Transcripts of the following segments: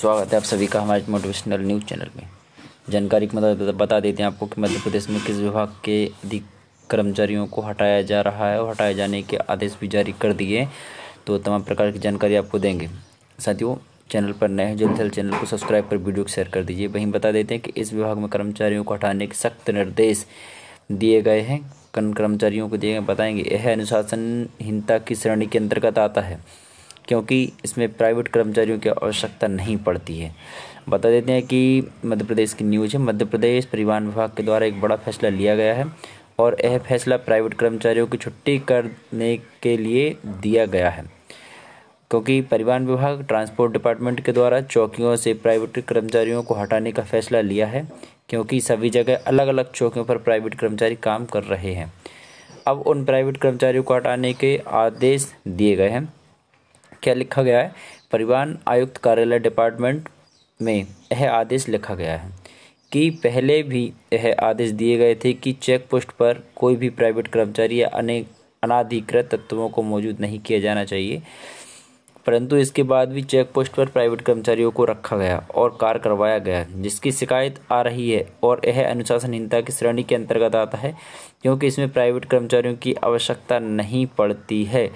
स्वागत है आप सभी का हमारे मोटिवेशनल न्यूज़ चैनल में जानकारी की मदद बता देते हैं आपको कि मध्य प्रदेश में किस विभाग के अधिक कर्मचारियों को हटाया जा रहा है और हटाए जाने के आदेश भी जारी कर दिए तो तमाम प्रकार की जानकारी आपको देंगे साथियों चैनल पर नए हैं जल्द जल्द चैनल को सब्सक्राइब कर वीडियो शेयर कर दीजिए वहीं बता देते हैं कि इस विभाग में कर्मचारियों को हटाने के सख्त निर्देश दिए गए हैं कर्मचारियों को दिए गए बताएंगे यह अनुशासनहीनता की श्रेणी के अंतर्गत आता है क्योंकि इसमें प्राइवेट कर्मचारियों की आवश्यकता नहीं पड़ती है बता देते हैं कि मध्य प्रदेश की न्यूज़ है मध्य प्रदेश परिवहन विभाग के द्वारा एक बड़ा फैसला लिया गया है और यह फैसला प्राइवेट कर्मचारियों की छुट्टी करने के लिए दिया गया है क्योंकि परिवहन विभाग ट्रांसपोर्ट डिपार्टमेंट के द्वारा चौकियों से प्राइवेट कर्मचारियों को हटाने का फैसला लिया है क्योंकि सभी जगह अलग अलग चौकियों पर प्राइवेट कर्मचारी काम कर रहे हैं अब उन प्राइवेट कर्मचारियों को हटाने के आदेश दिए गए हैं क्या लिखा गया है परिवहन आयुक्त कार्यालय डिपार्टमेंट में यह आदेश लिखा गया है कि पहले भी यह आदेश दिए गए थे कि चेक पोस्ट पर कोई भी प्राइवेट कर्मचारी या अनेक अनाधिकृत तत्वों को मौजूद नहीं किया जाना चाहिए परंतु इसके बाद भी चेक पोस्ट पर प्राइवेट कर्मचारियों को रखा गया और कार करवाया गया जिसकी शिकायत आ रही है और यह अनुशासनहीनता की श्रेणी के अंतर्गत आता है क्योंकि इसमें प्राइवेट कर्मचारियों की आवश्यकता नहीं पड़ती है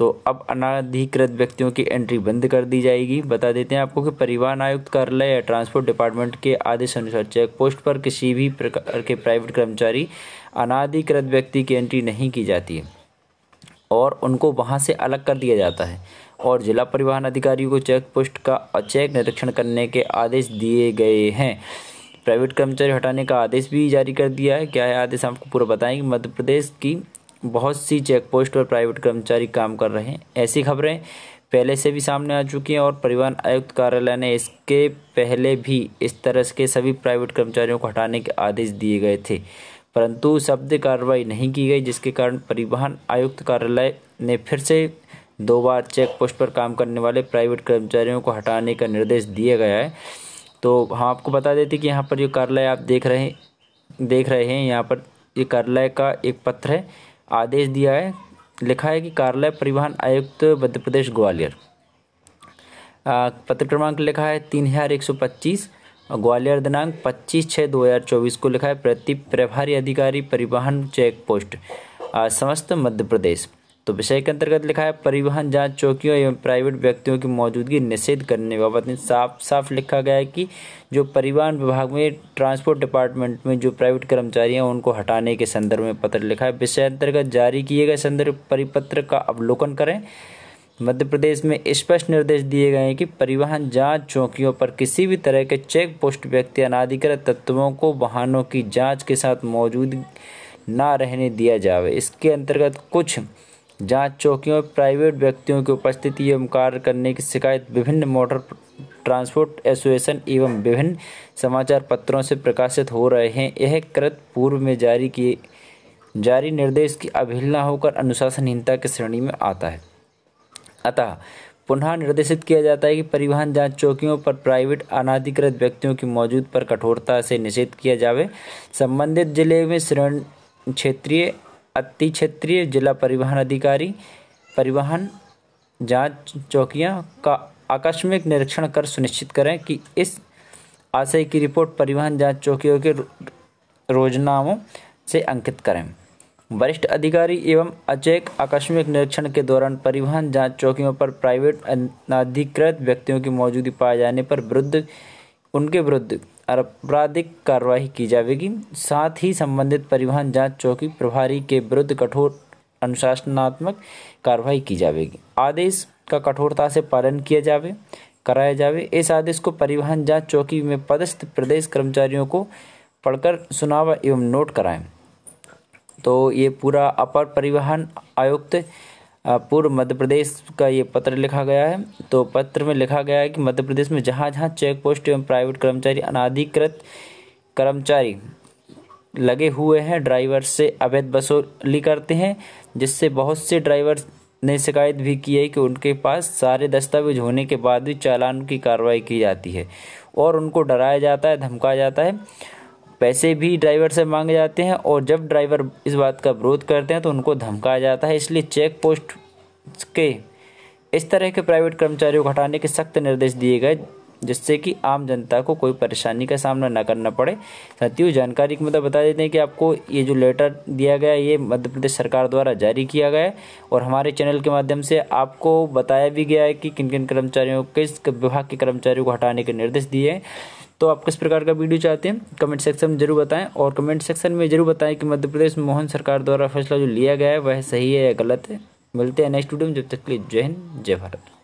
तो अब अनाधिकृत व्यक्तियों की एंट्री बंद कर दी जाएगी बता देते हैं आपको कि परिवहन आयुक्त कार्यालय या ट्रांसपोर्ट डिपार्टमेंट के आदेश अनुसार चेक पोस्ट पर किसी भी प्रकार के प्राइवेट कर्मचारी अनाधिकृत व्यक्ति की एंट्री नहीं की जाती है और उनको वहाँ से अलग कर दिया जाता है और जिला परिवहन अधिकारी को चेक पोस्ट का अचेक निरीक्षण करने के आदेश दिए गए हैं प्राइवेट कर्मचारी हटाने का आदेश भी जारी कर दिया है क्या है आदेश आपको पूरा बताएंगे मध्य प्रदेश की बहुत सी चेक पोस्ट पर प्राइवेट कर्मचारी काम कर रहे हैं ऐसी खबरें पहले से भी सामने आ चुकी हैं और परिवहन आयुक्त कार्यालय ने इसके पहले भी इस तरह के सभी प्राइवेट कर्मचारियों को हटाने के आदेश दिए गए थे परंतु शब्द कार्रवाई नहीं की गई जिसके कारण परिवहन आयुक्त कार्यालय ने फिर से दो बार चेक पोस्ट पर काम करने वाले प्राइवेट कर्मचारियों को हटाने का निर्देश दिया गया है तो हम आपको बता देते कि यहाँ पर ये कार्यालय आप देख रहे देख रहे हैं यहाँ पर ये कार्यालय का एक पत्र है आदेश दिया है लिखा है कि कार्यालय परिवहन आयुक्त मध्य प्रदेश ग्वालियर पत्र क्रमांक लिखा है तीन हज़ार एक सौ पच्चीस ग्वालियर दिनांक पच्चीस छः दो हज़ार चौबीस को लिखा है प्रति प्रभारी अधिकारी परिवहन चेक पोस्ट समस्त मध्य प्रदेश तो विषय के अंतर्गत लिखा है परिवहन जांच चौकियों एवं प्राइवेट व्यक्तियों की मौजूदगी निषेध करने बाबत साफ साफ लिखा गया है कि जो परिवहन विभाग में ट्रांसपोर्ट डिपार्टमेंट में जो प्राइवेट कर्मचारी हैं उनको हटाने के संदर्भ में पत्र लिखा है विषय अंतर्गत जारी किए गए संदर्भ परिपत्र का अवलोकन करें मध्य प्रदेश में स्पष्ट निर्देश दिए गए हैं कि परिवहन जांच चौकियों पर किसी भी तरह के चेक पोस्ट व्यक्ति अनाधिकृत तत्वों को वाहनों की जांच के साथ मौजूद ना रहने दिया जाए इसके अंतर्गत कुछ जांच चौकियों प्राइवेट व्यक्तियों की उपस्थिति एवं कार्य करने की शिकायत विभिन्न मोटर ट्रांसपोर्ट एसोसिएशन एवं विभिन्न समाचार पत्रों से प्रकाशित हो रहे हैं यह कृत पूर्व में जारी किए जारी निर्देश की अवहेलना होकर अनुशासनहीनता की श्रेणी में आता है अतः पुनः निर्देशित किया जाता है कि परिवहन जांच चौकियों पर प्राइवेट अनाधिकृत व्यक्तियों की मौजूद पर कठोरता से निषेध किया जावे संबंधित जिले में श्रेणी क्षेत्रीय अति क्षेत्रीय जिला परिवहन अधिकारी परिवहन जांच चौकियां का आकस्मिक निरीक्षण कर सुनिश्चित करें कि इस आशय की रिपोर्ट परिवहन जांच चौकियों के रोजनामों से अंकित करें वरिष्ठ अधिकारी एवं अचेक आकस्मिक निरीक्षण के दौरान परिवहन जांच चौकियों पर प्राइवेट अनाधिकृत व्यक्तियों की मौजूदगी पाए जाने पर विरुद्ध उनके विरुद्ध आपराधिक कार्रवाई की जाएगी साथ ही संबंधित परिवहन जांच चौकी प्रभारी के विरुद्ध कठोर अनुशासनात्मक कार्रवाई की जाएगी आदेश का कठोरता से पालन किया जावे कराया जावे इस आदेश को परिवहन जांच चौकी में पदस्थ प्रदेश कर्मचारियों को पढ़कर सुनावा एवं नोट कराएं तो ये पूरा अपर परिवहन आयुक्त पूर्व मध्य प्रदेश का ये पत्र लिखा गया है तो पत्र में लिखा गया है कि मध्य प्रदेश में जहाँ जहाँ चेक पोस्ट एवं प्राइवेट कर्मचारी अनाधिकृत कर्मचारी लगे हुए हैं ड्राइवर से अवैध वसूली करते हैं जिससे बहुत से ड्राइवर ने शिकायत भी की है कि उनके पास सारे दस्तावेज होने के बाद भी चालान की कार्रवाई की जाती है और उनको डराया जाता है धमकाया जाता है पैसे भी ड्राइवर से मांगे जाते हैं और जब ड्राइवर इस बात का विरोध करते हैं तो उनको धमकाया जाता है इसलिए चेक पोस्ट के इस तरह के प्राइवेट कर्मचारियों को हटाने के सख्त निर्देश दिए गए जिससे कि आम जनता को कोई परेशानी का सामना न करना पड़े साथियों जानकारी के मतलब बता देते हैं कि आपको ये जो लेटर दिया गया ये मध्य प्रदेश सरकार द्वारा जारी किया गया है और हमारे चैनल के माध्यम से आपको बताया भी गया है कि किन किन कर्मचारियों किस विभाग के कर्मचारियों को हटाने के निर्देश दिए हैं तो आप किस प्रकार का वीडियो चाहते हैं कमेंट सेक्शन में जरूर बताएं और कमेंट सेक्शन में जरूर बताएं कि मध्य प्रदेश मोहन सरकार द्वारा फैसला जो लिया गया है वह सही है या गलत है मिलते हैं नेक्स्ट वीडियो में जब तक के लिए जय हिंद जय भारत